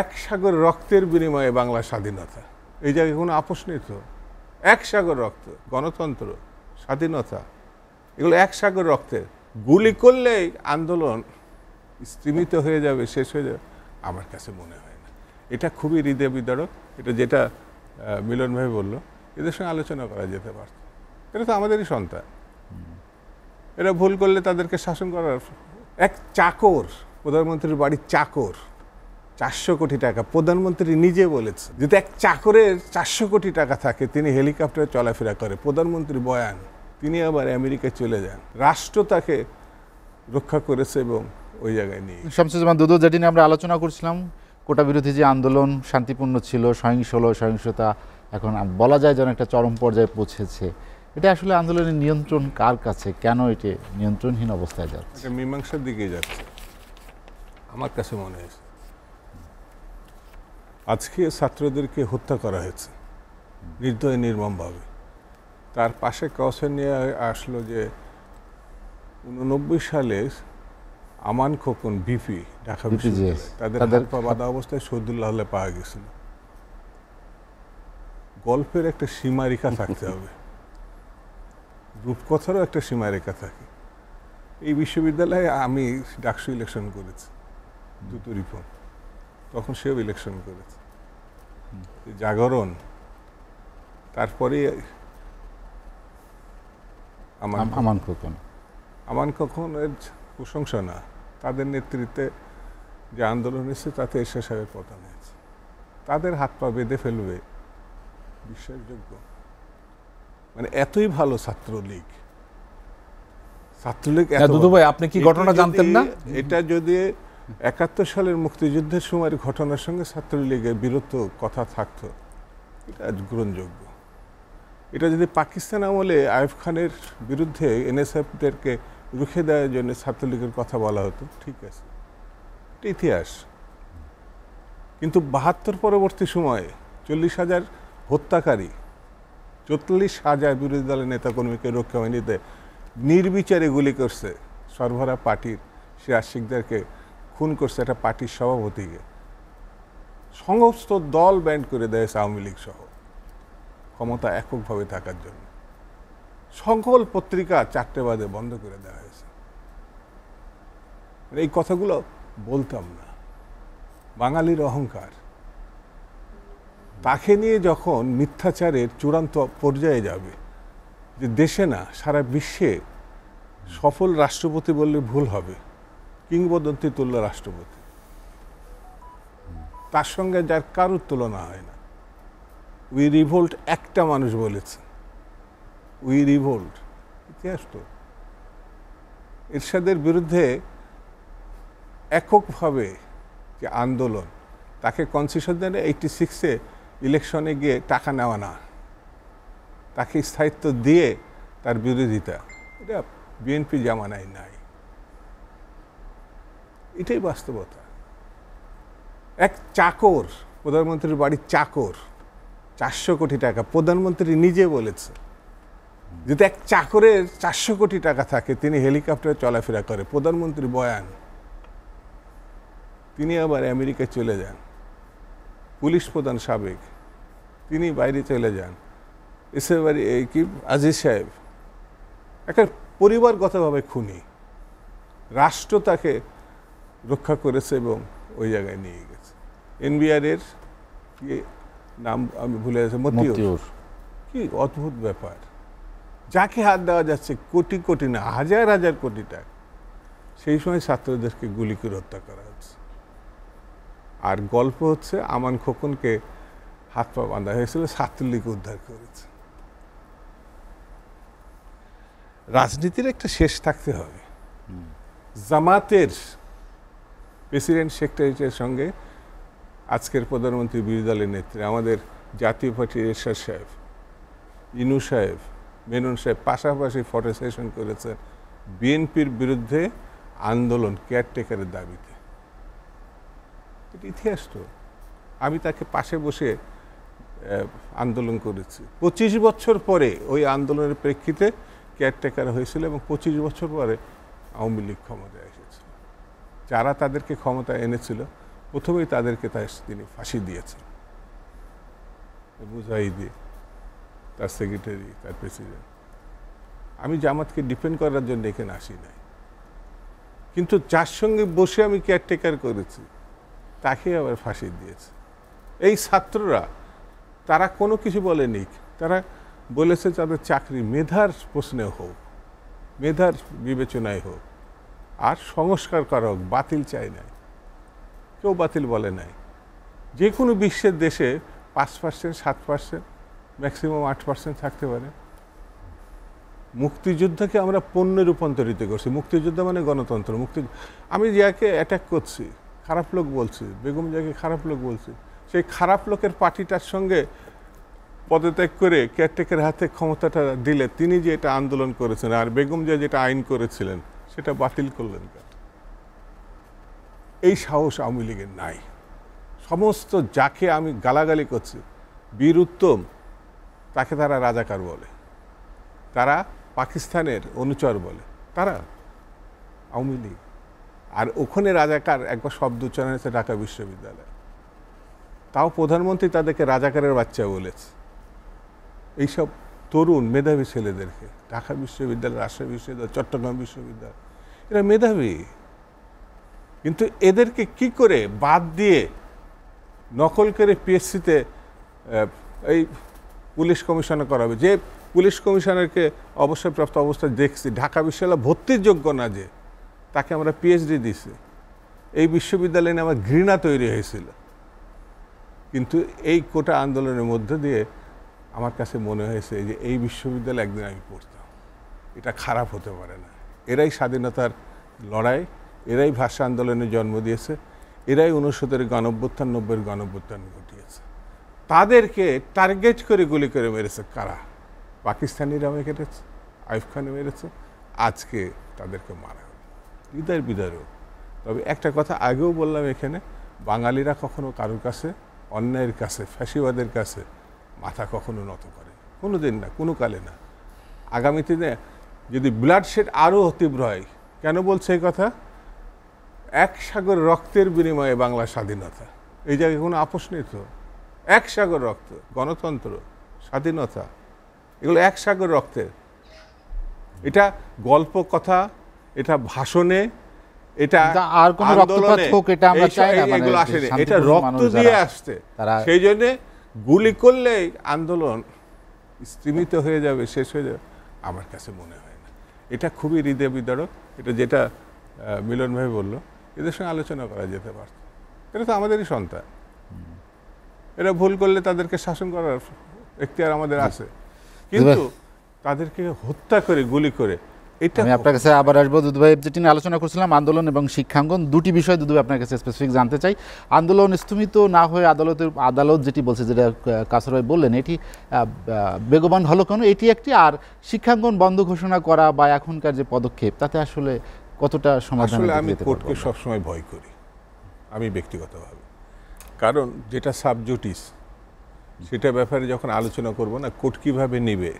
এক সাগর রক্তের বিনিময়ে বাংলা স্বাধীনতা এই জায়গায় কোনো আপোষ নেই তো এক সাগর রক্ত গণতন্ত্র স্বাধীনতা এগুলো এক সাগর রক্তের গুলি করলেই আন্দোলন স্তীমিত হয়ে যাবে শেষ হয়ে যাবে আমার কাছে মনে হয় না এটা খুবই হৃদয় বিদারক এটা যেটা মিলন ভাই বললো এদের সঙ্গে আলোচনা করা যেতে পারত এটা তো আমাদেরই সন্তান এরা ভুল করলে তাদেরকে শাসন করার এক চাকর প্রধানমন্ত্রীর বাড়ির চাকর চারশো কোটি টাকা প্রধানমন্ত্রী নিজে বলেছে যদি এক চাকরের চারশো কোটি টাকা থাকে তিনি হেলিকপ্টারে চলাফেরা করে প্রধানমন্ত্রী বয়ান তিনি আবার আমেরিকায় চলে যান রাষ্ট্র তাকে রক্ষা করেছে এবং ওই জায়গায় নিয়ে শামসুজ্জামান দুদু যেটি নিয়ে আমরা আলোচনা করছিলাম কোটা বিরোধী যে আন্দোলন শান্তিপূর্ণ ছিল সহিংস হলো সহিংসতা এখন বলা যায় যেন একটা চরম পর্যায়ে পৌঁছেছে এটা আসলে আন্দোলনের নিয়ন্ত্রণ কার কাছে কেন এটি নিয়ন্ত্রণহীন অবস্থায় যাচ্ছে মীমাংসার দিকে যাচ্ছে আমার কাছে মনে হয়েছে আজকে ছাত্রদেরকে হত্যা করা হয়েছে নির্দয় নির্মমভাবে তার পাশে কসে নিয়ে আসলো যে উননব্বই সালে আমান খোকন বিপি ঢাকা তাদের হাত বাঁধা অবস্থায় শহীদুল্লাহ হলে পাওয়া গেছিল গল্পের একটা সীমারেখা থাকতে হবে রূপকথারও একটা সীমারেখা থাকে এই বিশ্ববিদ্যালয়ে আমি ডাকসু ইলেকশন করেছি দুটো রিপোর্ট তখন সেও ইলেকশন করেছে জাগরণ তারপরে আমান খোকন আমান এর প্রশংসা না তাদের নেতৃত্বে যে আন্দোলন এসেছে তাতে এসে সাহেবের পতন হয়েছে তাদের হাত পা বেঁধে ফেলবে বিশ্বাসযোগ্য মানে এতই ভালো ছাত্রলীগ ছাত্রলীগ ভাই আপনি কি ঘটনা জানতেন না এটা যদি একাত্তর সালের মুক্তিযুদ্ধের সময়ের ঘটনার সঙ্গে ছাত্রলীগের বিরত কথা থাকত এটা গ্রহণযোগ্য এটা যদি পাকিস্তান আমলে আয়ুফ খানের বিরুদ্ধে এনএসএফদেরকে রুখে দেওয়ার জন্য ছাত্রলীগের কথা বলা হতো ঠিক আছে ইতিহাস কিন্তু বাহাত্তর পরবর্তী সময়ে চল্লিশ হাজার হত্যাকারী চল্লিশ হাজার বিরোধী দলের নেতাকর্মীকে রক্ষা বাহিনীতে নির্বিচারে গুলি করছে সরবরাহ পার্টির সে আশিকদারকে খুন করছে একটা পার্টির সভাপতিকে সমস্ত দল ব্যান্ড করে দেয় আওয়ামী লীগ সহ ক্ষমতা এককভাবে থাকার জন্য সকল পত্রিকা চারটে বাদে বন্ধ করে দেওয়া হয়েছে মানে এই কথাগুলো বলতাম না বাঙালির অহংকার তাকে নিয়ে যখন মিথ্যাচারের চূড়ান্ত পর্যায়ে যাবে যে দেশে না সারা বিশ্বে সফল রাষ্ট্রপতি বললে ভুল হবে কিংবদন্তি তুল্য রাষ্ট্রপতি তার সঙ্গে যার কারোর তুলনা হয় না উই রিভোল্ট একটা মানুষ বলেছে উই রিভোল্ট ইতিহাস তো এরশাদের বিরুদ্ধে এককভাবে যে আন্দোলন তাকে দেন এইটি সিক্সে ইলেকশনে গিয়ে টাকা নেওয়া না তাকে স্থায়িত্ব দিয়ে তার বিরোধিতা এটা বিএনপি জামানায় নাই এটাই বাস্তবতা এক চাকর প্রধানমন্ত্রীর বাড়ির চাকর চারশো কোটি টাকা প্রধানমন্ত্রী নিজে বলেছে যদি এক চাকরের চারশো কোটি টাকা থাকে তিনি হেলিকপ্টারে চলাফেরা করে প্রধানমন্ত্রী বয়ান তিনি আবার আমেরিকায় চলে যান পুলিশ প্রধান সাবেক তিনি বাইরে চলে যান এসে বাড়ি কি আজিজ সাহেব একটা পরিবারগতভাবে খুনি রাষ্ট্র তাকে রক্ষা করেছে এবং ওই জায়গায় নিয়ে গেছে এনবিআরের নাম আমি ভুলে গেছি মতিউর কি অদ্ভুত ব্যাপার যাকে হাত দেওয়া যাচ্ছে কোটি কোটি না হাজার হাজার কোটি টাকা সেই সময় ছাত্রদেরকে গুলি করে হত্যা করা হচ্ছে আর গল্প হচ্ছে আমান খোকনকে হাত পা বাঁধা হয়েছিল ছাত্রলীগ উদ্ধার করেছে রাজনীতির একটা শেষ থাকতে হবে জামাতের প্রেসিডেন্ট শেখ সঙ্গে আজকের প্রধানমন্ত্রী বিরোধী দলের নেত্রী আমাদের জাতীয় পার্টির এরশাদ সাহেব ইনু সাহেব মেনন সাহেব পাশাপাশি ফটো সেশন করেছেন বিএনপির বিরুদ্ধে আন্দোলন কেয়ারটেকারের দাবিতে এটা ইতিহাস তো আমি তাকে পাশে বসে আন্দোলন করেছি পঁচিশ বছর পরে ওই আন্দোলনের প্রেক্ষিতে কেয়ারটেকার হয়েছিল এবং পঁচিশ বছর পরে আওয়ামী লীগ ক্ষমতায় যারা তাদেরকে ক্ষমতা এনেছিল প্রথমেই তাদেরকে তার তিনি ফাঁসি দিয়েছেন বুঝাই দিয়ে তার সেক্রেটারি তার প্রেসিডেন্ট আমি জামাতকে ডিপেন্ড করার জন্য এখানে আসি নাই কিন্তু যার সঙ্গে বসে আমি কেয়ারটেকার করেছি তাকে আবার ফাঁসি দিয়েছে এই ছাত্ররা তারা কোনো কিছু বলেনি তারা বলেছে তাদের চাকরি মেধার প্রশ্নে হোক মেধার বিবেচনায় হোক আর সংস্কার কারক বাতিল চাই নাই কেউ বাতিল বলে নাই যে কোনো বিশ্বের দেশে পাঁচ পার্সেন্ট সাত পার্সেন্ট ম্যাক্সিমাম আট পার্সেন্ট থাকতে পারে মুক্তিযুদ্ধকে আমরা পণ্য রূপান্তরিত করছি মুক্তিযুদ্ধ মানে গণতন্ত্র মুক্তি আমি যাকে অ্যাটাক করছি খারাপ লোক বলছি বেগম যাকে খারাপ লোক বলছি সেই খারাপ লোকের পার্টিটার সঙ্গে পদত্যাগ করে কেয়ারটেকের হাতে ক্ষমতাটা দিলে তিনি যে এটা আন্দোলন করেছেন আর বেগম যে যেটা আইন করেছিলেন সেটা বাতিল করলেন কেন এই সাহস আওয়ামী লীগের নাই সমস্ত যাকে আমি গালাগালি করছি বীর উত্তম তাকে তারা রাজাকার বলে তারা পাকিস্তানের অনুচর বলে তারা আওয়ামী লীগ আর ওখানে রাজাকার একবার শব্দ উচ্চারণ হয়েছে ঢাকা বিশ্ববিদ্যালয় তাও প্রধানমন্ত্রী তাদেরকে রাজাকারের বাচ্চা বলেছে এইসব তরুণ মেধাবী ছেলেদেরকে ঢাকা বিশ্ববিদ্যালয় রাজশাহী বিশ্ববিদ্যালয় চট্টগ্রাম বিশ্ববিদ্যালয় এরা মেধাবী কিন্তু এদেরকে কি করে বাদ দিয়ে নকল করে পিএসসিতে এই পুলিশ কমিশনার করাবে যে পুলিশ কমিশনারকে অবসরপ্রাপ্ত অবস্থায় দেখছি ঢাকা বিশ্ববিদ্যালয় ভর্তির যোগ্য না যে তাকে আমরা পিএইচডি দিছি এই বিশ্ববিদ্যালয় নিয়ে আমার ঘৃণা তৈরি হয়েছিল কিন্তু এই কোটা আন্দোলনের মধ্য দিয়ে আমার কাছে মনে হয়েছে যে এই বিশ্ববিদ্যালয় একদিন আমি পড়তাম এটা খারাপ হতে পারে না এরাই স্বাধীনতার লড়াই এরাই ভাষা আন্দোলনে জন্ম দিয়েছে এরাই উনসত্তরের গণভ্যুত্থান নব্বইয়ের গণভ্যুত্থান ঘটিয়েছে তাদেরকে টার্গেট করে গুলি করে মেরেছে কারা পাকিস্তানিরা মেরেছে আইফ খানে মেরেছে আজকে তাদেরকে মারা হৃদয়ের বিদারক তবে একটা কথা আগেও বললাম এখানে বাঙালিরা কখনো কারোর কাছে অন্যায়ের কাছে ফ্যাসিবাদের কাছে মাথা কখনো নত করে কোনো দিন না কোনো কালে না আগামীতে যদি শেড আরও তীব্র হয় কেন বলছে এই কথা এক সাগর রক্তের বিনিময়ে বাংলা স্বাধীনতা এই জায়গায় কোনো আপোষ নেই তো এক সাগর রক্ত গণতন্ত্র স্বাধীনতা এগুলো এক সাগর রক্তের এটা গল্প কথা এটা ভাষণে এটা আর কোন মানে এটা রক্ত দিয়ে আসছে সেই জন্যে গুলি করলে আন্দোলন স্তীমিত হয়ে যাবে শেষ হয়ে যাবে আমার কাছে মনে হয় এটা খুবই হৃদয় বিদারক এটা যেটা মিলন ভাই বললো এদের সঙ্গে আলোচনা করা যেতে পারত এটা তো আমাদেরই সন্তান এরা ভুল করলে তাদেরকে শাসন করার এখতিয়ার আমাদের আছে কিন্তু তাদেরকে হত্যা করে গুলি করে এটা আমি আপনার কাছে আবার আসবো দুধ ভাই যেটি নিয়ে আলোচনা করছিলাম আন্দোলন এবং শিক্ষাঙ্গন দুটি বিষয় দুধ ভাই আপনার কাছে স্পেসিফিক জানতে চাই আন্দোলন স্থমিত না হয়ে আদালতের আদালত যেটি বলছে যেটা কাসরাই বললেন এটি বেগবান হলো কেন এটি একটি আর শিক্ষাঙ্গন বন্ধ ঘোষণা করা বা এখনকার যে পদক্ষেপ তাতে আসলে কতটা সমাধান আসলে আমি কোর্টকে সবসময় ভয় করি আমি ব্যক্তিগতভাবে কারণ যেটা সাবজুটিস সেটা ব্যাপারে যখন আলোচনা করব না কোর্ট কীভাবে নেবে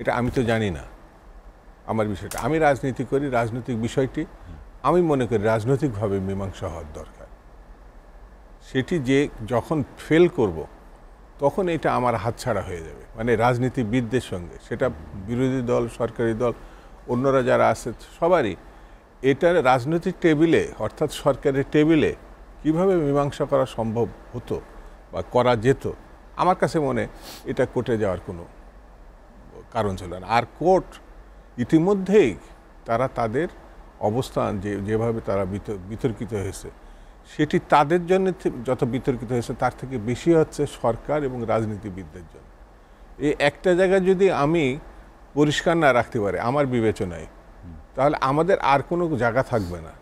এটা আমি তো জানি না আমার বিষয়টা আমি রাজনীতি করি রাজনৈতিক বিষয়টি আমি মনে করি রাজনৈতিকভাবে মীমাংসা হওয়ার দরকার সেটি যে যখন ফেল করব তখন এটা আমার হাতছাড়া হয়ে যাবে মানে রাজনীতিবিদদের সঙ্গে সেটা বিরোধী দল সরকারি দল অন্যরা যারা আছে সবারই এটার রাজনৈতিক টেবিলে অর্থাৎ সরকারের টেবিলে কিভাবে মীমাংসা করা সম্ভব হতো বা করা যেত আমার কাছে মনে এটা কোর্টে যাওয়ার কোনো কারণ ছিল না আর কোর্ট ইতিমধ্যেই তারা তাদের অবস্থান যে যেভাবে তারা বিতর্কিত হয়েছে সেটি তাদের জন্য যত বিতর্কিত হয়েছে তার থেকে বেশি হচ্ছে সরকার এবং রাজনীতিবিদদের জন্য এই একটা জায়গায় যদি আমি পরিষ্কার না রাখতে পারি আমার বিবেচনায় তাহলে আমাদের আর কোনো জায়গা থাকবে না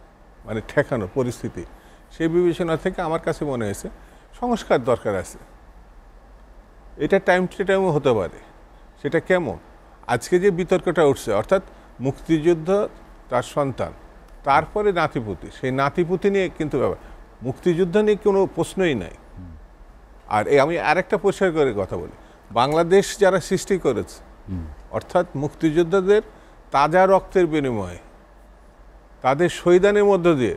মানে ঠেকানো পরিস্থিতি সেই বিবেচনা থেকে আমার কাছে মনে হয়েছে সংস্কার দরকার আছে এটা টাইম টু টাইমও হতে পারে সেটা কেমন আজকে যে বিতর্কটা উঠছে অর্থাৎ মুক্তিযুদ্ধ তার সন্তান তারপরে নাতিপুতি সেই নাতিপুতি নিয়ে কিন্তু ব্যাপার মুক্তিযুদ্ধ নিয়ে কোনো প্রশ্নই নাই আর এই আমি আরেকটা পরিষ্কার করে কথা বলি বাংলাদেশ যারা সৃষ্টি করেছে অর্থাৎ মুক্তিযোদ্ধাদের তাজা রক্তের বিনিময়ে তাদের সৈদানের মধ্য দিয়ে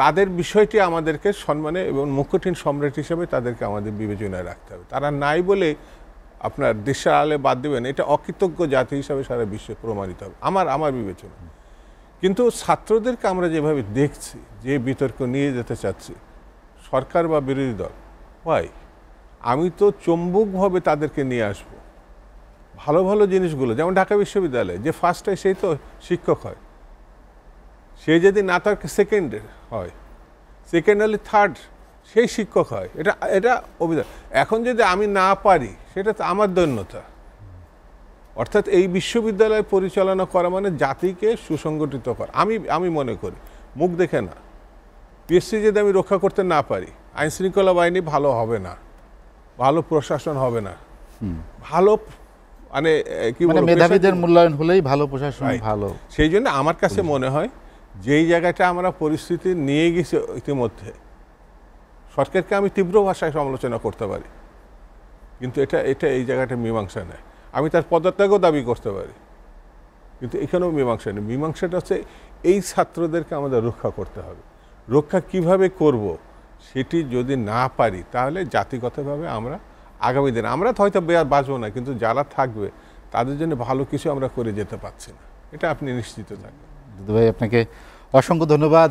তাদের বিষয়টি আমাদেরকে সম্মানে এবং মুকুটিন সম্রাট হিসেবে তাদেরকে আমাদের বিবেচনায় রাখতে হবে তারা নাই বলে আপনার দেশের আলে বাদ দেবেন এটা অকৃতজ্ঞ জাতি হিসাবে সারা বিশ্বে প্রমাণিত হবে আমার আমার বিবেচনা কিন্তু ছাত্রদেরকে আমরা যেভাবে দেখছি যে বিতর্ক নিয়ে যেতে চাচ্ছি সরকার বা বিরোধী দল হয় আমি তো চম্বুকভাবে তাদেরকে নিয়ে আসব ভালো ভালো জিনিসগুলো যেমন ঢাকা বিশ্ববিদ্যালয়ে যে ফার্স্ট হয় সেই তো শিক্ষক হয় সে যদি না তার সেকেন্ড হয় সেকেন্ড হলে থার্ড সেই শিক্ষক হয় এটা এটা অভিধান এখন যদি আমি না পারি সেটা তো আমার দৈন্যতা অর্থাৎ এই বিশ্ববিদ্যালয় পরিচালনা করা মানে জাতিকে সুসংগঠিত করা আমি আমি মনে করি মুখ দেখে না পিএসসি যদি আমি রক্ষা করতে না পারি আইনশৃঙ্খলা বাহিনী ভালো হবে না ভালো প্রশাসন হবে না ভালো মানে কি মানে মেধাবীদের মূল্যায়ন হলেই ভালো প্রশাসন ভালো সেই জন্য আমার কাছে মনে হয় যেই জায়গাটা আমরা পরিস্থিতি নিয়ে গেছি ইতিমধ্যে সরকারকে আমি তীব্র ভাষায় সমালোচনা করতে পারি কিন্তু এটা এটা এই জায়গাটা মীমাংসা নেয় আমি তার পদত্যাগও দাবি করতে পারি কিন্তু এখানেও মীমাংসা নেই মীমাংসাটা হচ্ছে এই ছাত্রদেরকে আমাদের রক্ষা করতে হবে রক্ষা কিভাবে করব সেটি যদি না পারি তাহলে জাতিগতভাবে আমরা আগামী দিন আমরা তো হয়তো বেয়ার বাঁচবো না কিন্তু যারা থাকবে তাদের জন্য ভালো কিছু আমরা করে যেতে পারছি না এটা আপনি নিশ্চিত থাকবেন দুদু ভাই আপনাকে অসংখ্য ধন্যবাদ